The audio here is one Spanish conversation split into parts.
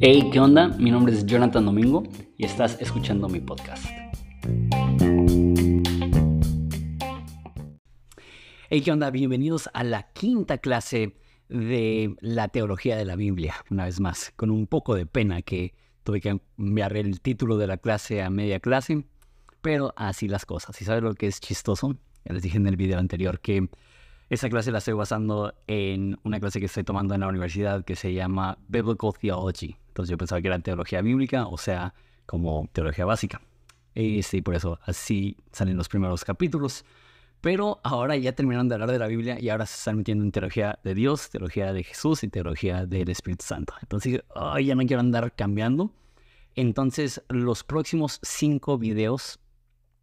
Hey, ¿qué onda? Mi nombre es Jonathan Domingo y estás escuchando mi podcast. Hey, ¿qué onda? Bienvenidos a la quinta clase de la teología de la Biblia, una vez más, con un poco de pena que tuve que enviar el título de la clase a media clase, pero así las cosas. ¿Y sabes lo que es chistoso? Ya les dije en el video anterior que esa clase la estoy basando en una clase que estoy tomando en la universidad que se llama Biblical Theology. Entonces yo pensaba que era teología bíblica, o sea, como teología básica. Este, y por eso así salen los primeros capítulos. Pero ahora ya terminaron de hablar de la Biblia y ahora se están metiendo en teología de Dios, teología de Jesús y teología del Espíritu Santo. Entonces, ya no quiero andar cambiando. Entonces, los próximos cinco videos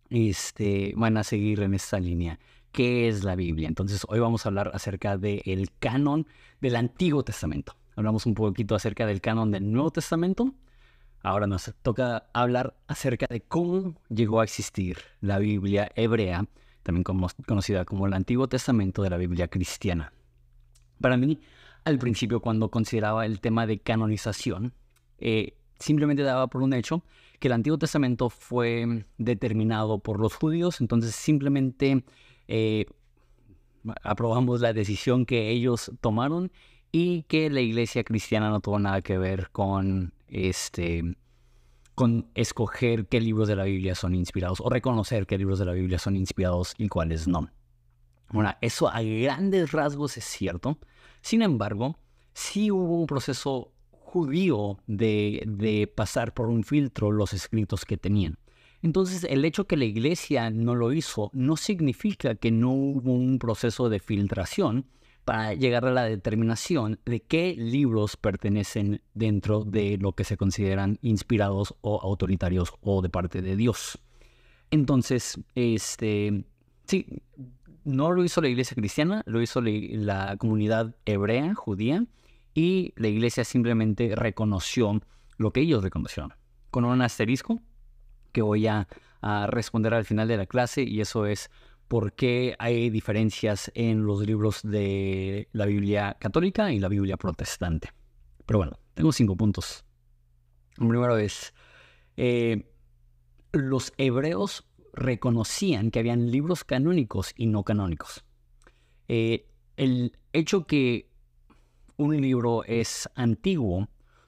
este, van a seguir en esta línea qué es la Biblia. Entonces hoy vamos a hablar acerca del canon del Antiguo Testamento. Hablamos un poquito acerca del canon del Nuevo Testamento. Ahora nos toca hablar acerca de cómo llegó a existir la Biblia hebrea, también conocida como el Antiguo Testamento de la Biblia cristiana. Para mí, al principio cuando consideraba el tema de canonización, eh, simplemente daba por un hecho que el Antiguo Testamento fue determinado por los judíos, entonces simplemente eh, aprobamos la decisión que ellos tomaron y que la iglesia cristiana no tuvo nada que ver con este con escoger qué libros de la Biblia son inspirados o reconocer qué libros de la Biblia son inspirados y cuáles no. Bueno, eso a grandes rasgos es cierto. Sin embargo, sí hubo un proceso judío de pasar por un filtro los escritos que tenían. Entonces, el hecho que la iglesia no lo hizo no significa que no hubo un proceso de filtración para llegar a la determinación de qué libros pertenecen dentro de lo que se consideran inspirados o autoritarios o de parte de Dios. Entonces, este, sí, no lo hizo la iglesia cristiana, lo hizo la, la comunidad hebrea, judía, y la iglesia simplemente reconoció lo que ellos reconocieron, con un asterisco que voy a, responder al final de la clase y eso es por qué hay diferencias en los libros de la Biblia católica y la Biblia protestante. Pero bueno, tengo cinco puntos. El primero es, eh, los hebreos reconocían que habían libros canónicos y no canónicos. Eh, el hecho que un libro es antiguo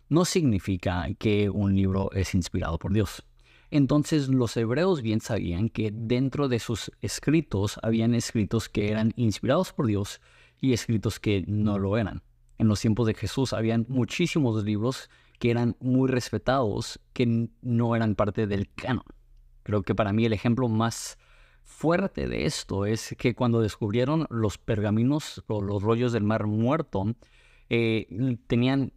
no significa que un libro es inspirado por Dios. Entonces los hebreos bien sabían que dentro de sus escritos habían escritos que eran inspirados por Dios y escritos que no lo eran. En los tiempos de Jesús habían muchísimos libros que eran muy respetados que no eran parte del canon. Creo que para mí el ejemplo más fuerte de esto es que cuando descubrieron los pergaminos o los rollos del mar muerto, eh, tenían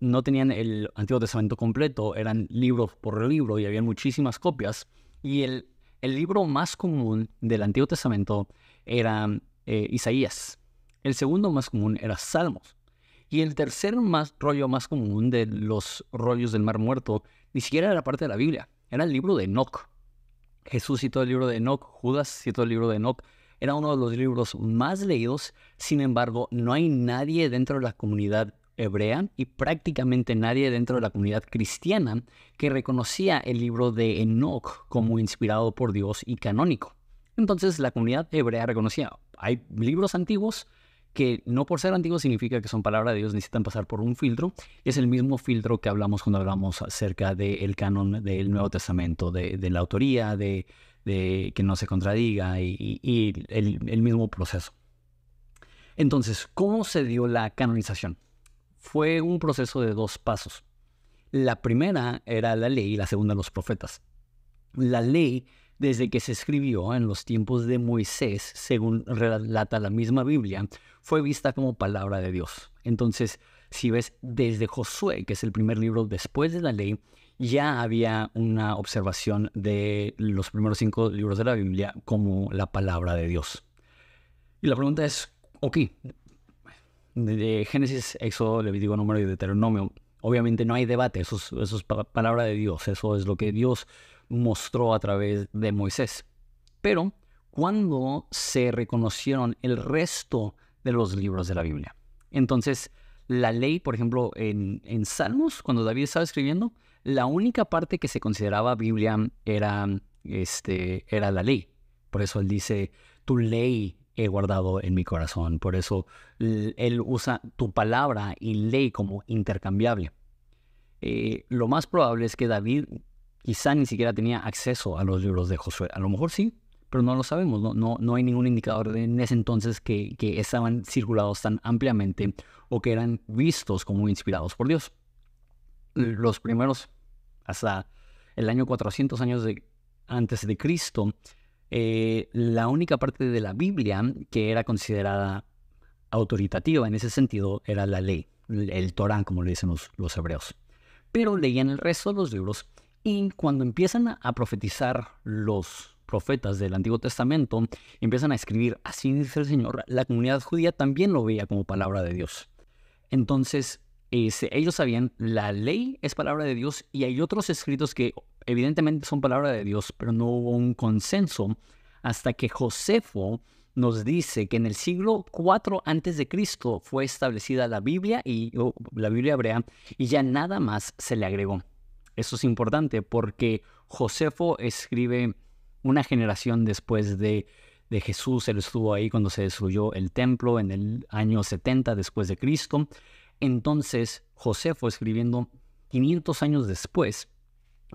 no tenían el Antiguo Testamento completo, eran libros por libro y había muchísimas copias. Y el, libro más común del Antiguo Testamento era eh, Isaías. El segundo más común era Salmos. Y el tercer rollo más común de los rollos del Mar Muerto ni siquiera era parte de la Biblia, era el libro de Enoch. Jesús citó el libro de Enoch, Judas citó el libro de Enoch, era uno de los libros más leídos, sin embargo, no hay nadie dentro de la comunidad hebrea y prácticamente nadie dentro de la comunidad cristiana que reconocía el libro de Enoch como inspirado por Dios y canónico. Entonces la comunidad hebrea reconocía, hay libros antiguos que no por ser antiguos significa que son palabra de Dios, necesitan pasar por un filtro. Es el mismo filtro que hablamos cuando hablamos acerca del canon del Nuevo Testamento, de, la autoría, de, que no se contradiga y, el mismo proceso. Entonces, ¿cómo se dio la canonización? fue un proceso de dos pasos. La primera era la ley y la segunda los profetas. La ley, desde que se escribió en los tiempos de Moisés, según relata la misma Biblia, fue vista como palabra de Dios. Entonces, si ves desde Josué, que es el primer libro después de la ley, ya había una observación de los primeros cinco libros de la Biblia como la palabra de Dios. Y la pregunta es, ok, de Génesis, Éxodo, Levítico, Número y Deuteronomio. Obviamente no hay debate, eso es, palabra de Dios, eso es lo que Dios mostró a través de Moisés. Pero, ¿cuándo se reconocieron el resto de los libros de la Biblia? Entonces, la ley, por ejemplo, en, en Salmos, cuando David estaba escribiendo, la única parte que se consideraba Biblia era, este, era la ley. Por eso él dice, tu ley he guardado en mi corazón. Por eso Él usa tu palabra y ley como intercambiable. Eh, lo más probable es que David quizá ni siquiera tenía acceso a los libros de Josué. A lo mejor sí, pero no lo sabemos. No, no, hay ningún indicador en ese entonces que, que estaban circulados tan ampliamente o que eran vistos como inspirados por Dios. Los primeros, hasta el año 400 años de, antes de Cristo, eh, la única parte de la Biblia que era considerada autoritativa en ese sentido era la ley, el Torán, como le dicen los, hebreos. Pero leían el resto de los libros y cuando empiezan a profetizar los profetas del Antiguo Testamento, empiezan a escribir, así dice el Señor, la comunidad judía también lo veía como palabra de Dios. Entonces, eh, ellos sabían, la ley es palabra de Dios y hay otros escritos que evidentemente son palabras de Dios, pero no hubo un consenso hasta que Josefo nos dice que en el siglo 4 antes de Cristo fue establecida la Biblia y la Biblia hebrea y ya nada más se le agregó. Eso es importante porque Josefo escribe una generación después de, de Jesús, él estuvo ahí cuando se destruyó el templo en el año 70 después de Cristo. Entonces, Josefo escribiendo 500 años después,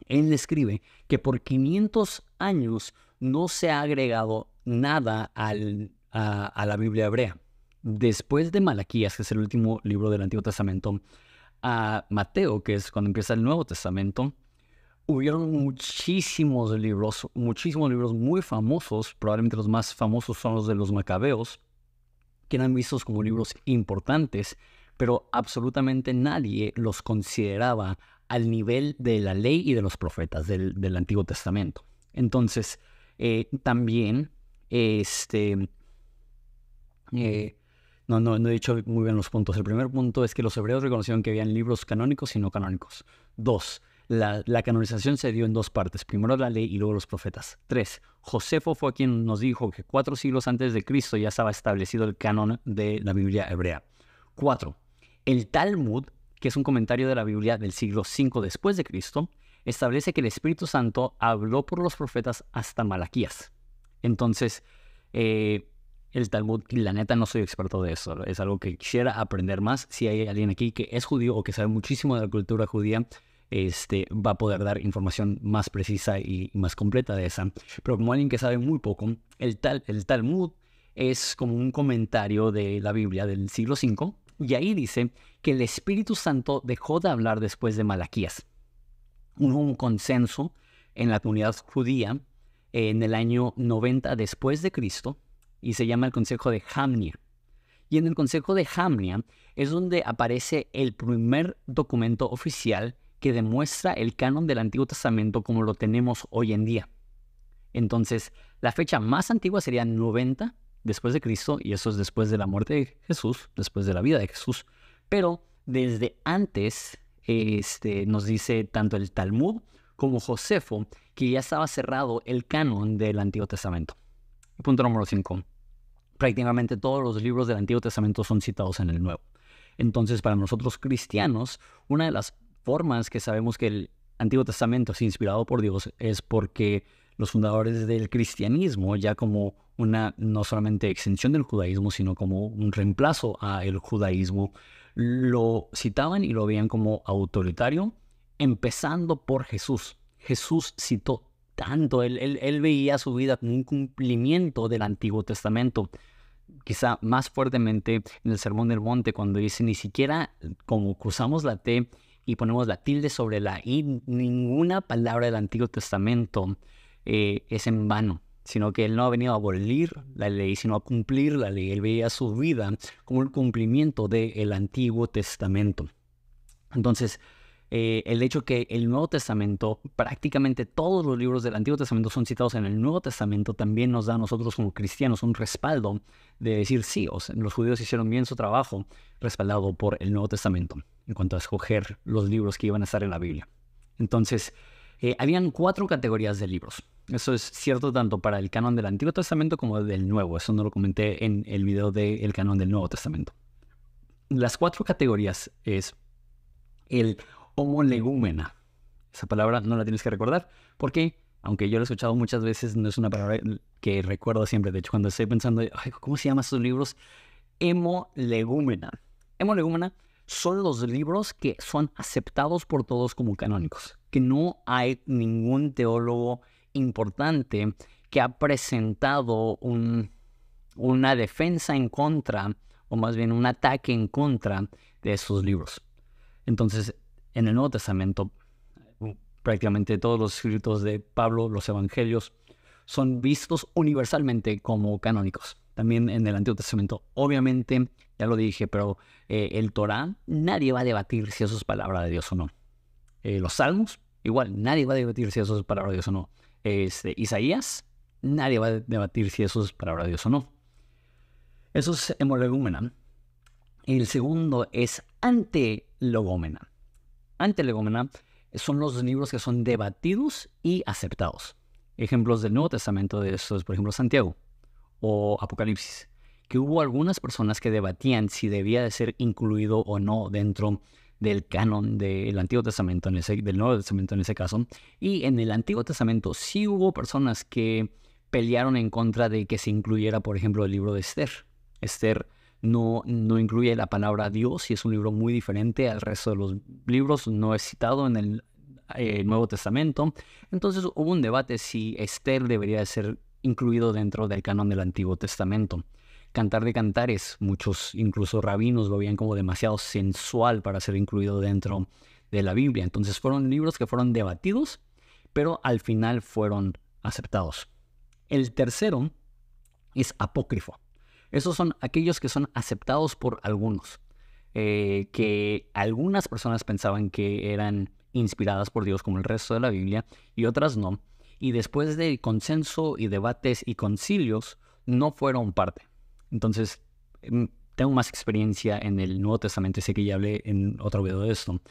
él escribe que por 500 años no se ha agregado nada a, la Biblia hebrea. Después de Malaquías, que es el último libro del Antiguo Testamento, a Mateo, que es cuando empieza el Nuevo Testamento, hubieron muchísimos libros, muchísimos libros muy famosos, probablemente los más famosos son los de los macabeos, que eran vistos como libros importantes, pero absolutamente nadie los consideraba al nivel de la ley y de los profetas del, Antiguo Testamento. Entonces, eh, también, este, eh, no, no, he dicho muy bien los puntos. El primer punto es que los hebreos reconocieron que había libros canónicos y no canónicos. Dos, la, la, canonización se dio en dos partes, primero la ley y luego los profetas. Tres, Josefo fue quien nos dijo que cuatro siglos antes de Cristo ya estaba establecido el canon de la Biblia hebrea. Cuatro, el Talmud que es un comentario de la Biblia del siglo V después de Cristo, establece que el Espíritu Santo habló por los profetas hasta Malaquías. Entonces, eh, el Talmud, la neta no soy experto de eso, es algo que quisiera aprender más. Si hay alguien aquí que es judío o que sabe muchísimo de la cultura judía, este, va a poder dar información más precisa y más completa de esa. Pero como alguien que sabe muy poco, el, tal, el Talmud es como un comentario de la Biblia del siglo V y ahí dice que el Espíritu Santo dejó de hablar después de Malaquías. Hubo un consenso en la comunidad judía en el año 90 después de Cristo y se llama el Consejo de Jamnia. Y en el Consejo de Jamnia es donde aparece el primer documento oficial que demuestra el canon del Antiguo Testamento como lo tenemos hoy en día. Entonces, la fecha más antigua sería 90 después de Cristo y eso es después de la muerte de Jesús, después de la vida de Jesús. Pero desde antes este, nos dice tanto el Talmud como Josefo que ya estaba cerrado el canon del Antiguo Testamento. Punto número 5. Prácticamente todos los libros del Antiguo Testamento son citados en el Nuevo. Entonces, para nosotros cristianos, una de las formas que sabemos que el Antiguo Testamento es inspirado por Dios es porque los fundadores del cristianismo, ya como una no solamente extensión del judaísmo, sino como un reemplazo al judaísmo, lo citaban y lo veían como autoritario, empezando por Jesús. Jesús citó tanto, él, veía su vida como un cumplimiento del Antiguo Testamento quizá más fuertemente en el Sermón del Monte, cuando dice, ni siquiera como cruzamos la T y ponemos la tilde sobre la I, ninguna palabra del Antiguo Testamento eh, es en vano sino que él no ha venido a abolir la ley, sino a cumplir la ley. Él veía su vida como el cumplimiento del Antiguo Testamento. Entonces, eh, el hecho que el Nuevo Testamento, prácticamente todos los libros del Antiguo Testamento son citados en el Nuevo Testamento, también nos da a nosotros como cristianos un respaldo de decir, sí, los judíos hicieron bien su trabajo, respaldado por el Nuevo Testamento, en cuanto a escoger los libros que iban a estar en la Biblia. Entonces, eh, habían cuatro categorías de libros. Eso es cierto tanto para el canon del Antiguo Testamento como del Nuevo. Eso no lo comenté en el video del canon del Nuevo Testamento. Las cuatro categorías es el homo legumena. Esa palabra no la tienes que recordar porque, aunque yo la he escuchado muchas veces, no es una palabra que recuerdo siempre. De hecho, cuando estoy pensando, ¿cómo se llaman esos libros? Hemo legumena. legumena son los libros que son aceptados por todos como canónicos, que no hay ningún teólogo importante que ha presentado un, una defensa en contra, o más bien un ataque en contra de esos libros. Entonces, en el Nuevo Testamento, prácticamente todos los escritos de Pablo, los evangelios, son vistos universalmente como canónicos. También en el Antiguo Testamento, obviamente, ya lo dije, pero eh, el Torah, nadie va a debatir si eso es palabra de Dios o no. Eh, los Salmos, igual, nadie va a debatir si eso es palabra de Dios o no. Este, Isaías, nadie va a debatir si eso es palabra de Dios o no. Eso es hemolegúmena. El segundo es antelogómena. Antelogómena son los libros que son debatidos y aceptados. Ejemplos del Nuevo Testamento de eso es, por ejemplo, Santiago o Apocalipsis, que hubo algunas personas que debatían si debía de ser incluido o no dentro del canon del Antiguo Testamento, del Nuevo Testamento en ese caso. Y en el Antiguo Testamento sí hubo personas que pelearon en contra de que se incluyera, por ejemplo, el libro de Esther. Esther no, no incluye la palabra Dios y es un libro muy diferente al resto de los libros, no es citado en el eh, Nuevo Testamento. Entonces hubo un debate si Esther debería ser incluido dentro del canon del Antiguo Testamento. Cantar de Cantares, muchos incluso rabinos lo veían como demasiado sensual para ser incluido dentro de la Biblia. Entonces fueron libros que fueron debatidos, pero al final fueron aceptados. El tercero es apócrifo. Esos son aquellos que son aceptados por algunos, eh, que algunas personas pensaban que eran inspiradas por Dios como el resto de la Biblia y otras no. Y después de consenso y debates y concilios, no fueron parte. Entonces, em, tengo más experiencia en el Nuevo Testamento, sé que ya hablé en otro video de esto,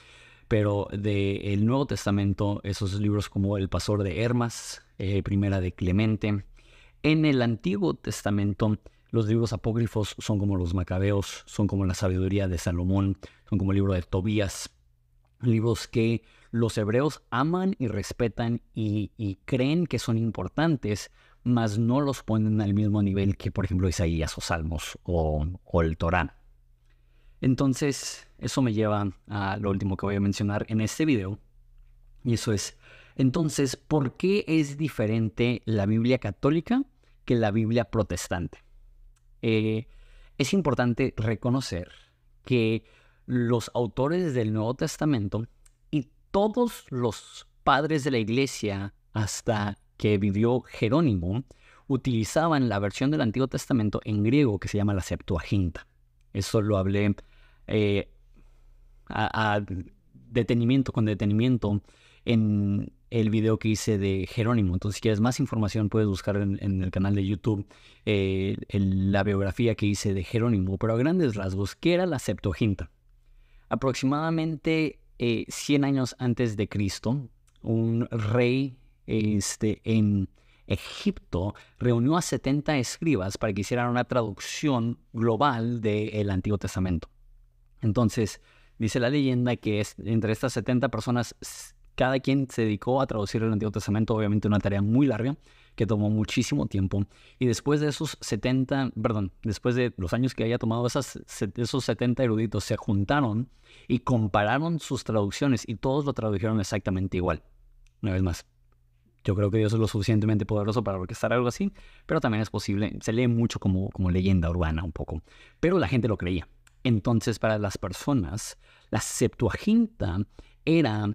pero del Nuevo Testamento, esos libros como El Pastor de Hermas, eh, Primera de Clemente. En el Antiguo Testamento, los libros apócrifos son como los Macabeos, son como la sabiduría de Salomón, son como el libro de Tobías, libros que los hebreos aman y respetan y creen que son importantes mas no los ponen al mismo nivel que, por ejemplo, Isaías o Salmos o, el Torán. Entonces, eso me lleva a lo último que voy a mencionar en este video, y eso es, entonces, ¿por qué es diferente la Biblia católica que la Biblia protestante? Eh, es importante reconocer que los autores del Nuevo Testamento y todos los padres de la iglesia hasta que vivió Jerónimo, utilizaban la versión del Antiguo Testamento en griego que se llama la Septuaginta. Eso lo hablé eh, a, detenimiento con detenimiento en el video que hice de Jerónimo. Entonces, si quieres más información, puedes buscar en, el canal de YouTube eh, la biografía que hice de Jerónimo. Pero a grandes rasgos, ¿qué era la Septuaginta? Aproximadamente 100 eh, años antes de Cristo, un rey este, en Egipto, reunió a 70 escribas para que hicieran una traducción global del Antiguo Testamento. Entonces, dice la leyenda que entre estas 70 personas, cada quien se dedicó a traducir el Antiguo Testamento, obviamente una tarea muy larga, que tomó muchísimo tiempo. Y después de esos 70, perdón, después de los años que haya tomado, esas, esos 70 eruditos se juntaron y compararon sus traducciones y todos lo tradujeron exactamente igual. Una vez más, yo creo que Dios es lo suficientemente poderoso para orquestar algo así, pero también es posible, se lee mucho como, como leyenda urbana un poco, pero la gente lo creía. Entonces, para las personas, la Septuaginta era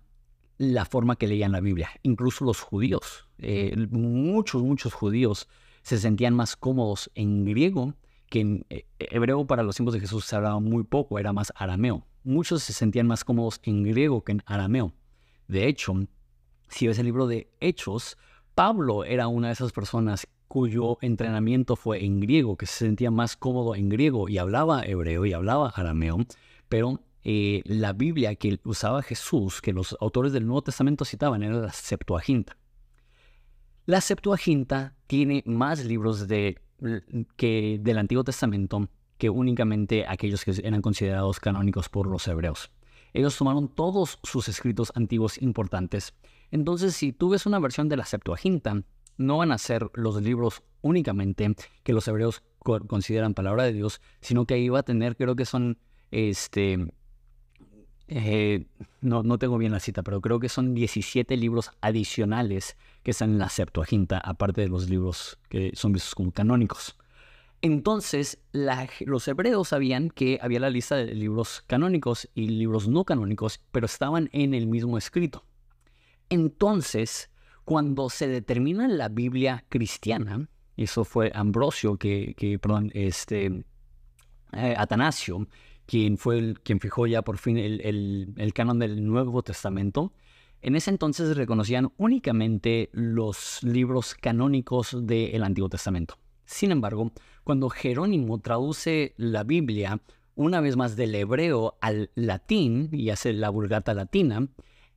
la forma que leían la Biblia. Incluso los judíos, eh, muchos, muchos judíos se sentían más cómodos en griego que en eh, hebreo para los tiempos de Jesús se hablaba muy poco, era más arameo. Muchos se sentían más cómodos en griego que en arameo. De hecho, si ves el libro de Hechos, Pablo era una de esas personas cuyo entrenamiento fue en griego, que se sentía más cómodo en griego y hablaba hebreo y hablaba arameo, pero eh, la Biblia que usaba Jesús, que los autores del Nuevo Testamento citaban, era la Septuaginta. La Septuaginta tiene más libros que del Antiguo Testamento que únicamente aquellos que eran considerados canónicos por los hebreos. Ellos tomaron todos sus escritos antiguos importantes entonces, si tú ves una versión de la Septuaginta, no van a ser los libros únicamente que los hebreos consideran palabra de Dios, sino que ahí va a tener, creo que son, este, eh, no, no tengo bien la cita, pero creo que son 17 libros adicionales que están en la Septuaginta, aparte de los libros que son vistos como canónicos. Entonces, los hebreos sabían que había la lista de libros canónicos y libros no canónicos, pero estaban en el mismo escrito. Entonces, cuando se determina la Biblia cristiana, eso fue Ambrosio, que, perdón, este, eh, Atanasio, quien fue quien fijó ya por fin el, el, canon del Nuevo Testamento. En ese entonces reconocían únicamente los libros canónicos del Antiguo Testamento. Sin embargo, cuando Jerónimo traduce la Biblia una vez más del hebreo al latín y hace la vulgata latina,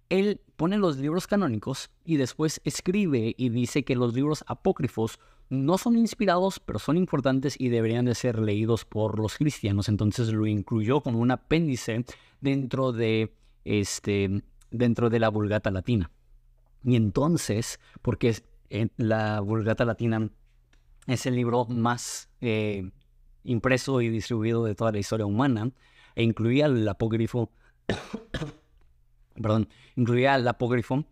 él pone los libros canónicos y después escribe y dice que los libros apócrifos no son inspirados, pero son importantes y deberían de ser leídos por los cristianos. Entonces lo incluyó como un apéndice dentro de, este, dentro de la Vulgata Latina. Y entonces, porque eh, la Vulgata Latina es el libro más eh, impreso y distribuido de toda la historia humana, e incluía el apócrifo perdón, incluía al apócrifo,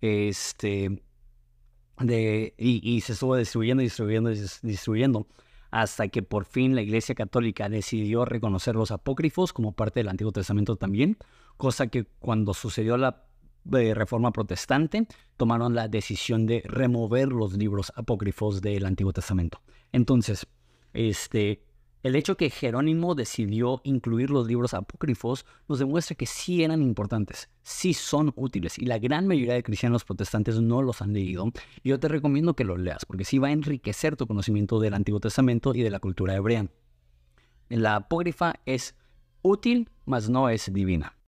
este, de, y, se estuvo destruyendo, destruyendo, destruyendo, hasta que por fin la Iglesia Católica decidió reconocer los apócrifos como parte del Antiguo Testamento también, cosa que cuando sucedió la eh, reforma protestante tomaron la decisión de remover los libros apócrifos del Antiguo Testamento. Entonces, este, el hecho que Jerónimo decidió incluir los libros apócrifos nos demuestra que sí eran importantes, sí son útiles y la gran mayoría de cristianos protestantes no los han leído. Yo te recomiendo que los leas porque sí va a enriquecer tu conocimiento del Antiguo Testamento y de la cultura hebrea. La apócrifa es útil, mas no es divina.